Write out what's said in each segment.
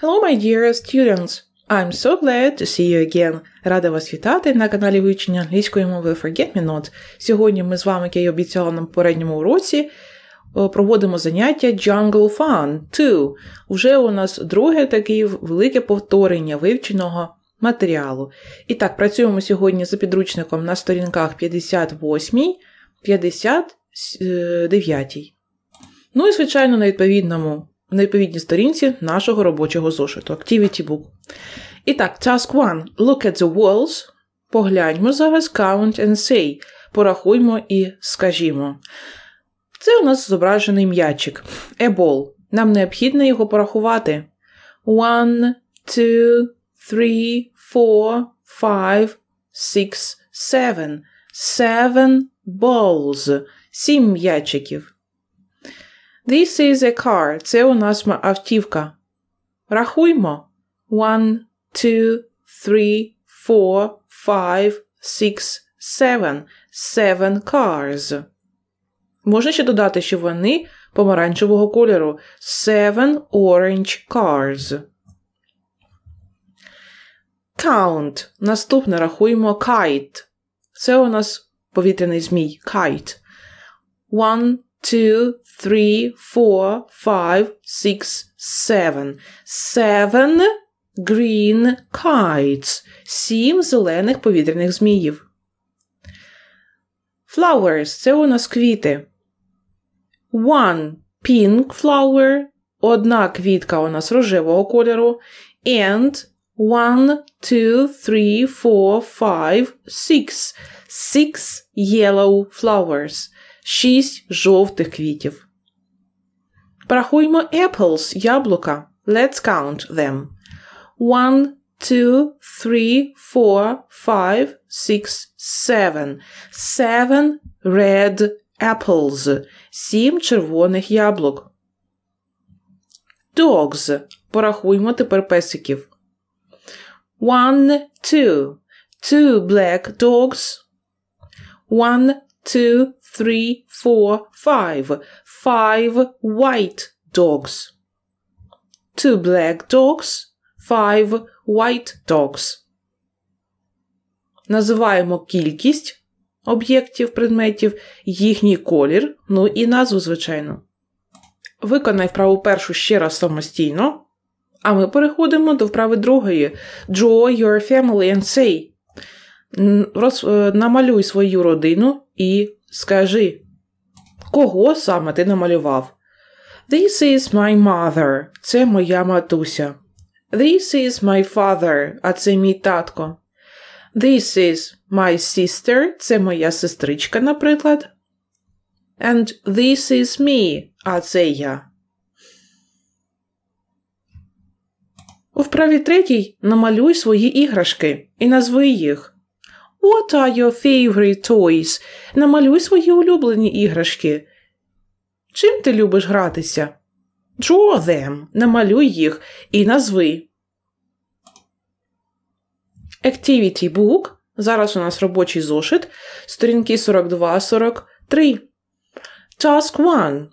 Hello, my dear students! I'm so glad to see you again. Рада вас вітати на каналі вивчення англійської мови Forget Me Not. Сьогодні ми з вами, як я й обіцяла на попередньому уроці, е, проводимо заняття Jungle Fun 2. Уже у нас друге таке велике повторення вивченого матеріалу. І так, працюємо сьогодні за підручником на сторінках 58, 59. Е, ну і, звичайно, на відповідному на відповідній сторінці нашого робочого зошиту Activity Book. І так, task 1. Look at the walls. Погляньмо зараз count and say. Порахуймо і скажімо. Це у нас зображений м'ячик. A ball. Нам необхідно його порахувати. 1, 2, 3, 4, 5, 6, 7. 7 balls. Сім м'ячиків. This is a car. Це у нас автівка. Рахуймо. 1, 2, 3, 4, 5, 6, 7. 7 cars. Можна ще додати, що вони помаранчевого кольору. 7 orange cars. Count. Наступне рахуємо kite. Це у нас повітряний змій. Kite. One, two, three, four, five, six, seven. Seven green kites. Сім зелених повітряних зміїв. Flowers це у нас квіти. One pink flower. Одна квітка у нас рожевого кольору. And one, two, three, four, five, six. Six yellow flowers. шість жовтих квітів. Порахуймо apples, яблука. Let's count them. One, two, three, four, five, six, seven. Seven red apples. Сім червоних яблук. Dogs. Порахуймо тепер песиків. One, two. Two black dogs. One, two, three, four, five. Five white dogs. Two black dogs, five white dogs. Називаємо кількість об'єктів, предметів, їхній колір, ну і назву, звичайно. Виконай вправу першу ще раз самостійно. А ми переходимо до вправи другої. Draw your family and say. Роз... Е, намалюй свою родину і Скажи, кого саме ти намалював? This is my mother. Це моя матуся. This is my father, а це мій татко. This is my sister, це моя сестричка, наприклад. And this is me, а це я. У вправі третій намалюй свої іграшки і назви їх. What are your favorite toys? Намалюй свої улюблені іграшки. Чим ти любиш гратися? Draw them. Намалюй їх і назви. Activity book. Зараз у нас робочий зошит. Сторінки 42, 43. Task 1.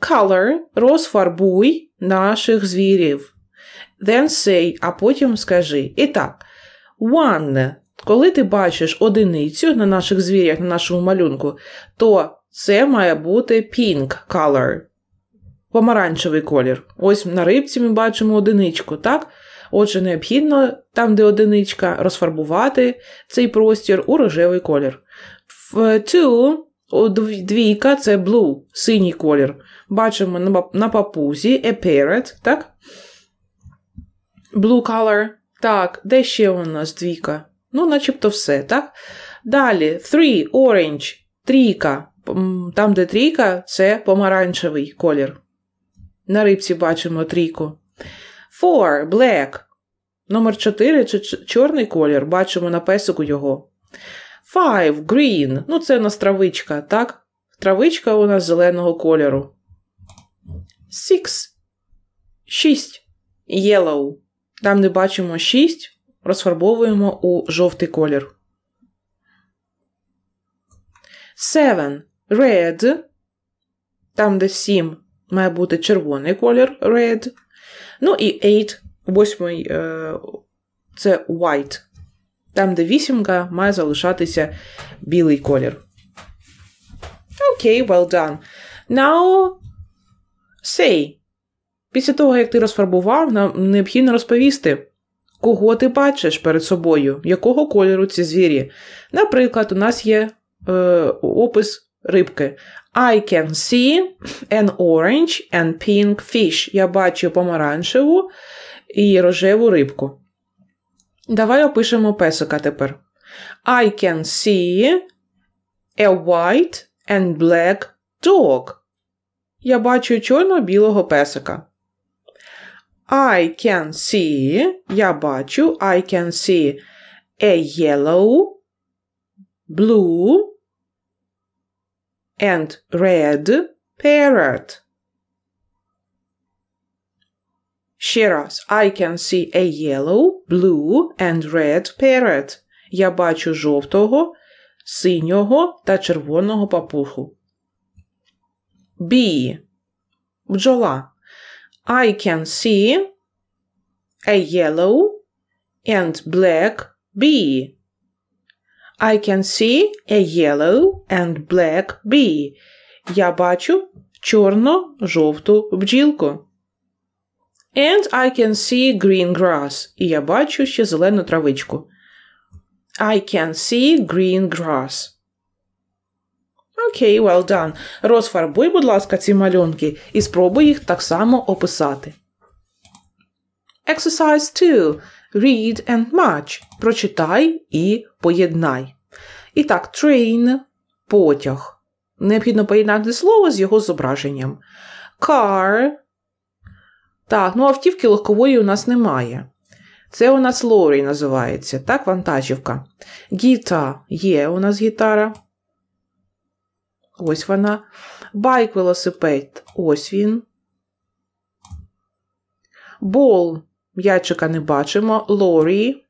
Color. Розфарбуй наших звірів. Then say, а потім скажи. І так. One. Коли ти бачиш одиницю на наших звірях, на нашому малюнку, то це має бути pink color, помаранчевий колір. Ось на рибці ми бачимо одиничку, так? Отже, необхідно, там, де одиничка, розфарбувати цей простір у рожевий колір. Two, двійка це blue, синій колір. Бачимо на папузі a parrot, так? Blue color. Так, де ще у нас двійка? Ну, начебто все, так? Далі, three, orange, трійка. Там, де трійка, це помаранчевий колір. На рибці бачимо трійку. Four, black. Номер 4 чи чорний колір. Бачимо на песику його. Five, green. Ну, це у нас травичка, так? Травичка у нас зеленого кольору. Six. Шість. Yellow. Там, де бачимо 6, розфарбовуємо у жовтий колір. 7 red. Там, де 7 має бути червоний колір red. Ну і 8, восьмий е, це white. Там, де вісімка, має залишатися білий колір. Окей, okay, well done. Now say. Після того, як ти розфарбував, нам необхідно розповісти, кого ти бачиш перед собою, якого кольору ці звірі. Наприклад, у нас є е, опис рибки. I can see an orange and pink fish. Я бачу помаранчеву і рожеву рибку. Давай опишемо песика тепер. I can see a white and black dog. Я бачу чорно-білого песика. I can see. Я бачу. I can see a yellow, blue and red parrot. Ще раз. I can see a yellow, blue and red parrot. Я бачу жовтого, синього та червоного папуху. B. Бджола. I can see a yellow and black bee. I can see a yellow and black bee. Я бачу чорно-жовту бджілку. And I can see green grass. І я бачу ще зелену травичку. I can see green grass. Окей, well done. Розфарбуй, будь ласка, ці малюнки і спробуй їх так само описати. Exercise 2. Read and match. Прочитай і поєднай. І так, train потяг. Необхідно поєднати слово з його зображенням. Car. Так, ну автівки легкової у нас немає. Це у нас лорі називається, так, вантажівка. Гіта є у нас гітара. Ось вона. Байк велосипед. Ось він. Бол М'ячика не бачимо. Лорі.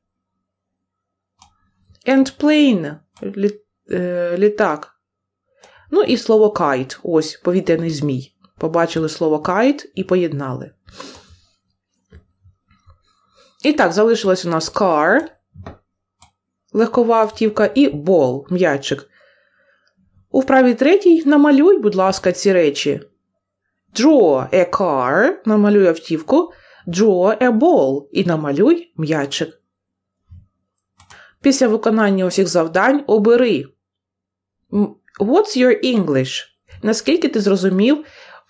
And plane. Лі... Е, літак. Ну і слово кайт. Ось повітряний змій. Побачили слово кайт і поєднали. І так, залишилось у нас car. Легкова автівка, і ball м'ячик. У вправі третій намалюй, будь ласка, ці речі. Draw a car, намалюй автівку. Draw a ball і намалюй м'ячик. Після виконання усіх завдань обери. What's your English? Наскільки ти зрозумів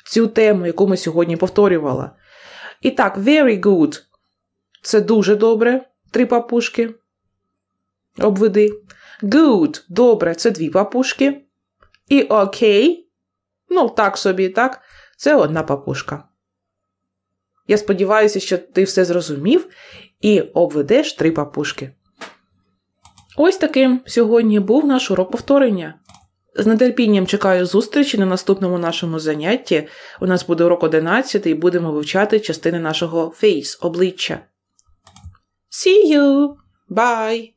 цю тему, яку ми сьогодні повторювала? І так, very good. Це дуже добре. Три папушки. Обведи. Good. Добре. Це дві папушки. І окей. Ну, так собі, так, це одна папушка. Я сподіваюся, що ти все зрозумів і обведеш три папушки. Ось таким сьогодні був наш урок повторення. З нетерпінням чекаю зустрічі на наступному нашому занятті. У нас буде урок 11 і будемо вивчати частини нашого фейс обличчя. See you! Bye!